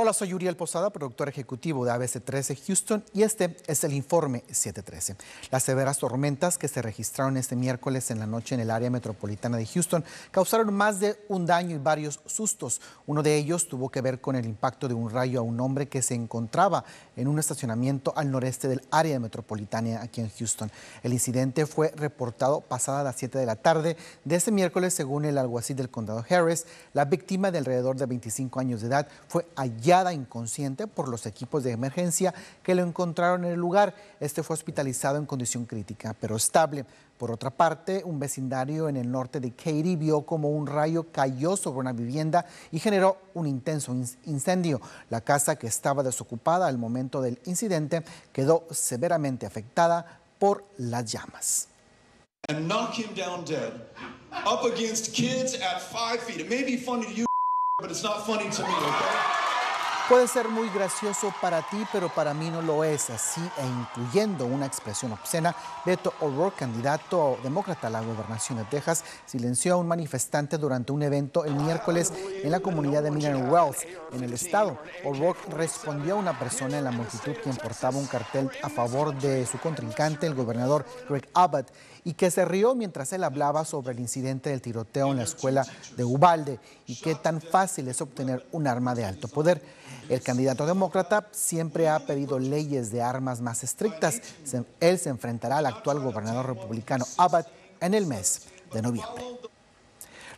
Hola, soy Uriel Posada, productor ejecutivo de ABC13 Houston, y este es el informe 713. Las severas tormentas que se registraron este miércoles en la noche en el área metropolitana de Houston causaron más de un daño y varios sustos. Uno de ellos tuvo que ver con el impacto de un rayo a un hombre que se encontraba en un estacionamiento al noreste del área metropolitana aquí en Houston. El incidente fue reportado pasada las 7 de la tarde de este miércoles, según el alguacil del condado Harris. La víctima de alrededor de 25 años de edad fue allí inconsciente por los equipos de emergencia que lo encontraron en el lugar. Este fue hospitalizado en condición crítica, pero estable. Por otra parte, un vecindario en el norte de Katy vio como un rayo cayó sobre una vivienda y generó un intenso incendio. La casa que estaba desocupada al momento del incidente quedó severamente afectada por las llamas. Puede ser muy gracioso para ti, pero para mí no lo es así, e incluyendo una expresión obscena, Beto O'Rourke, candidato demócrata a la gobernación de Texas, silenció a un manifestante durante un evento el miércoles en la comunidad de Mineral Wells, en el estado. O'Rourke respondió a una persona en la multitud quien portaba un cartel a favor de su contrincante, el gobernador Greg Abbott, y que se rió mientras él hablaba sobre el incidente del tiroteo en la escuela de Ubalde y qué tan fácil es obtener un arma de alto poder. El candidato demócrata siempre ha pedido leyes de armas más estrictas. Él se enfrentará al actual gobernador republicano Abbott en el mes de noviembre.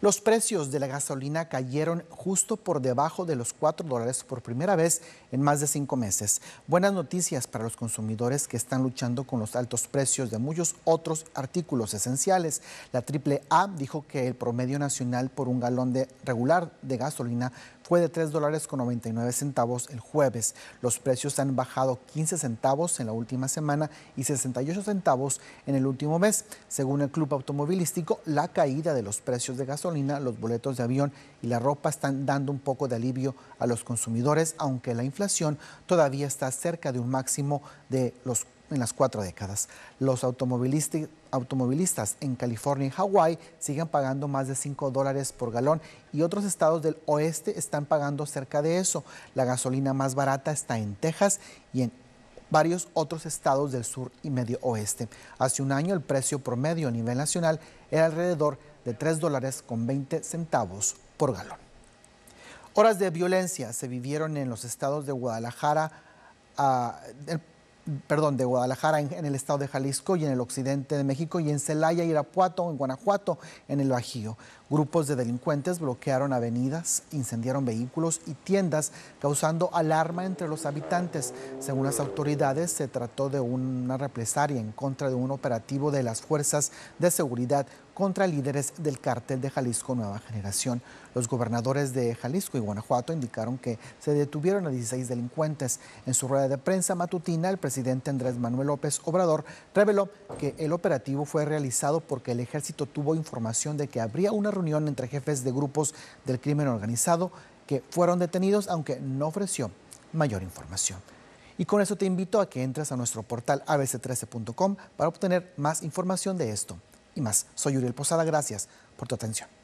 Los precios de la gasolina cayeron justo por debajo de los 4 dólares por primera vez en más de cinco meses. Buenas noticias para los consumidores que están luchando con los altos precios de muchos otros artículos esenciales. La AAA dijo que el promedio nacional por un galón de regular de gasolina fue de 3 dólares con 99 centavos el jueves. Los precios han bajado 15 centavos en la última semana y 68 centavos en el último mes. Según el Club Automovilístico, la caída de los precios de gasolina los boletos de avión y la ropa están dando un poco de alivio a los consumidores, aunque la inflación todavía está cerca de un máximo de los en las cuatro décadas. Los automovilistas, automovilistas en California y Hawaii siguen pagando más de 5 dólares por galón y otros estados del oeste están pagando cerca de eso. La gasolina más barata está en Texas y en varios otros estados del sur y medio oeste. Hace un año el precio promedio a nivel nacional era alrededor de 3 dólares con 20 centavos por galón. Horas de violencia se vivieron en los estados de Guadalajara, ah, perdón, de Guadalajara en, el estado de Jalisco y en el occidente de México y en Celaya, Irapuato, en Guanajuato, en el Bajío. Grupos de delincuentes bloquearon avenidas, incendiaron vehículos y tiendas, causando alarma entre los habitantes. Según las autoridades, se trató de una represalia en contra de un operativo de las fuerzas de seguridad contra líderes del cártel de Jalisco Nueva Generación. Los gobernadores de Jalisco y Guanajuato indicaron que se detuvieron a 16 delincuentes. En su rueda de prensa matutina, el presidente Andrés Manuel López Obrador reveló que el operativo fue realizado porque el ejército tuvo información de que habría una unión entre jefes de grupos del crimen organizado que fueron detenidos, aunque no ofreció mayor información. Y con eso te invito a que entres a nuestro portal abc13.com para obtener más información de esto y más. Soy Uriel Posada, gracias por tu atención.